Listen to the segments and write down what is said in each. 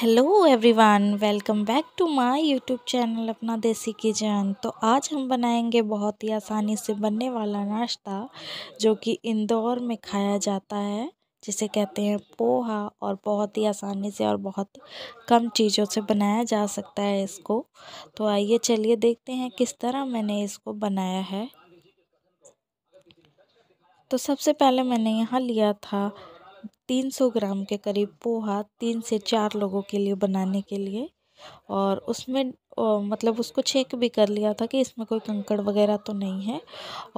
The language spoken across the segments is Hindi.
hello everyone welcome back to my YouTube channel Apna Desi kitchen तो आज हम बनाएंगे बहुत ही आसानी से बनने वाला नाश्ता जो कि इंदौर में खाया जाता है जिसे कहते हैं पोहा और बहुत ही आसानी से और बहुत कम चीज़ों से बनाया जा सकता है इसको तो आइए चलिए देखते हैं किस तरह मैंने इसको बनाया है तो सबसे पहले मैंने यहाँ लिया था 300 ग्राम के करीब पोहा तीन से चार लोगों के लिए बनाने के लिए और उसमें ओ, मतलब उसको चेक भी कर लिया था कि इसमें कोई कंकड़ वगैरह तो नहीं है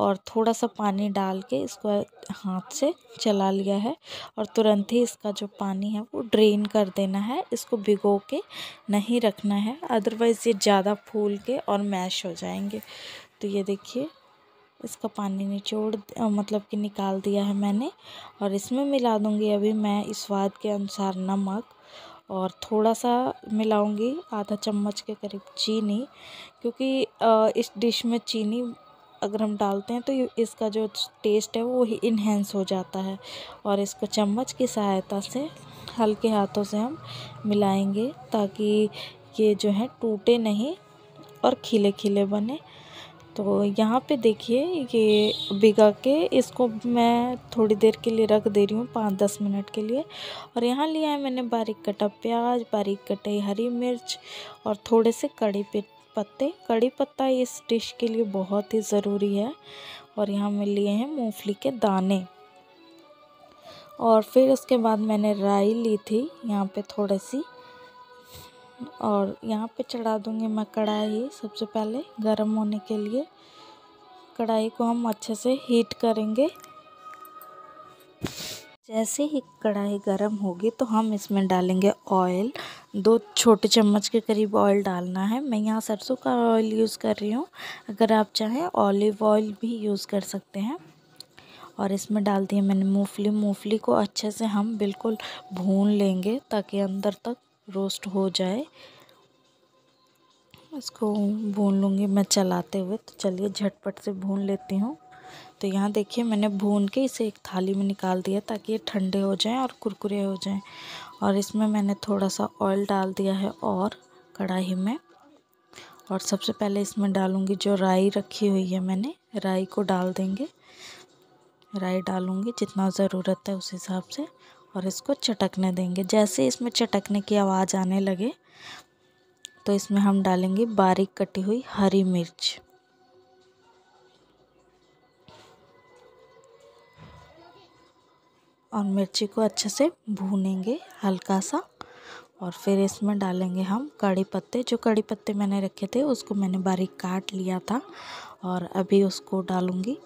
और थोड़ा सा पानी डाल के इसको हाथ से चला लिया है और तुरंत ही इसका जो पानी है वो ड्रेन कर देना है इसको भिगो के नहीं रखना है अदरवाइज़ ये ज़्यादा फूल के और मैश हो जाएंगे तो ये देखिए इसका पानी निचोड़ मतलब कि निकाल दिया है मैंने और इसमें मिला दूँगी अभी मैं स्वाद के अनुसार नमक और थोड़ा सा मिलाऊंगी आधा चम्मच के करीब चीनी क्योंकि इस डिश में चीनी अगर हम डालते हैं तो इसका जो टेस्ट है वो ही इन्हेंस हो जाता है और इसको चम्मच की सहायता से हल्के हाथों से हम मिलाएंगे ताकि ये जो है टूटे नहीं और खिले खिले बने तो यहाँ पे देखिए ये भिगा के इसको मैं थोड़ी देर के लिए रख दे रही हूँ पाँच दस मिनट के लिए और यहाँ लिया है मैंने बारीक कटा प्याज बारीक कटे हरी मिर्च और थोड़े से कड़ी पत्ते कड़ी पत्ता इस डिश के लिए बहुत ही ज़रूरी है और यहाँ मैं लिए हैं मूंगफली के दाने और फिर उसके बाद मैंने राई ली थी यहाँ पर थोड़ी सी और यहाँ पे चढ़ा दूँगी मैं कढ़ाई सबसे पहले गर्म होने के लिए कढ़ाई को हम अच्छे से हीट करेंगे जैसे ही कढ़ाई गर्म होगी तो हम इसमें डालेंगे ऑयल दो छोटे चम्मच के करीब ऑयल डालना है मैं यहाँ सरसों का ऑयल यूज़ कर रही हूँ अगर आप चाहें ऑलिव ऑयल भी यूज़ कर सकते हैं और इसमें डाल दिए मैंने मूंगफली मूंगफली को अच्छे से हम बिल्कुल भून लेंगे ताकि अंदर तक रोस्ट हो जाए इसको भून लूँगी मैं चलाते हुए तो चलिए झटपट से भून लेती हूँ तो यहाँ देखिए मैंने भून के इसे एक थाली में निकाल दिया ताकि ये ठंडे हो जाएं और कुरकुरे हो जाएं और इसमें मैंने थोड़ा सा ऑयल डाल दिया है और कढ़ाई में और सबसे पहले इसमें डालूँगी जो राई रखी हुई है मैंने राई को डाल देंगे राई डालूँगी जितना ज़रूरत है उस हिसाब से और इसको चटकने देंगे जैसे इसमें चटकने की आवाज़ आने लगे तो इसमें हम डालेंगे बारीक कटी हुई हरी मिर्च और मिर्ची को अच्छे से भूनेंगे हल्का सा और फिर इसमें डालेंगे हम कड़ी पत्ते जो कड़ी पत्ते मैंने रखे थे उसको मैंने बारीक काट लिया था और अभी उसको डालूँगी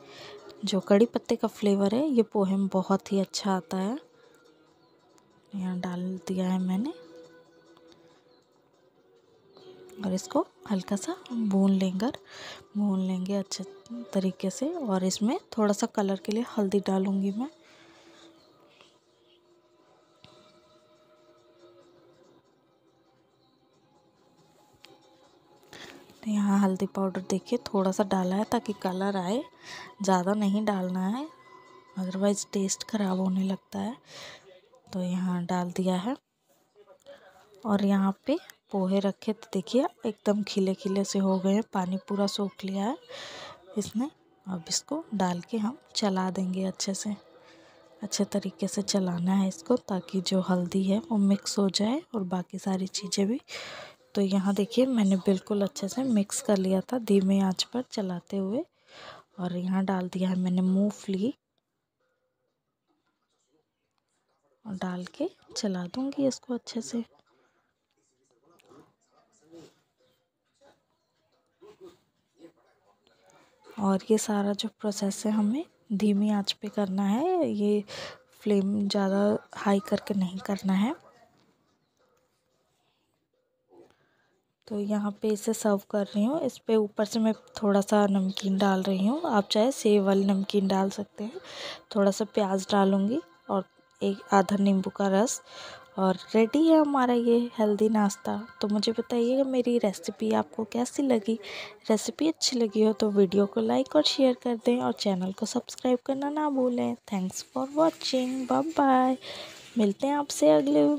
जो कड़ी पत्ते का फ्लेवर है ये पोहे में बहुत ही अच्छा आता है यहाँ डाल दिया है मैंने और इसको हल्का सा भून लेंगे भून लेंगे अच्छे तरीके से और इसमें थोड़ा सा कलर के लिए हल्दी डालूंगी मैं तो यहाँ हल्दी पाउडर देखिए थोड़ा सा डाला है ताकि कलर आए ज़्यादा नहीं डालना है अदरवाइज़ टेस्ट ख़राब होने लगता है तो यहाँ डाल दिया है और यहाँ पे पोहे रखे तो देखिए एकदम खिले खिले से हो गए हैं पानी पूरा सोख लिया है इसने अब इसको डाल के हम चला देंगे अच्छे से अच्छे तरीके से चलाना है इसको ताकि जो हल्दी है वो मिक्स हो जाए और बाकी सारी चीज़ें भी तो यहाँ देखिए मैंने बिल्कुल अच्छे से मिक्स कर लिया था धीमे आंच पर चलाते हुए और यहाँ डाल दिया है मैंने मूंगफली और डाल के चला दूँगी इसको अच्छे से और ये सारा जो प्रोसेस है हमें धीमी आंच पे करना है ये फ्लेम ज़्यादा हाई करके नहीं करना है तो यहाँ पे इसे सर्व कर रही हूँ इस पर ऊपर से मैं थोड़ा सा नमकीन डाल रही हूँ आप चाहे सेव वाली नमकीन डाल सकते हैं थोड़ा सा प्याज डालूँगी एक आधा नींबू का रस और रेडी है हमारा ये हेल्दी नाश्ता तो मुझे बताइएगा मेरी रेसिपी आपको कैसी लगी रेसिपी अच्छी लगी हो तो वीडियो को लाइक और शेयर कर दें और चैनल को सब्सक्राइब करना ना भूलें thanks for watching bye bye मिलते हैं आपसे अगले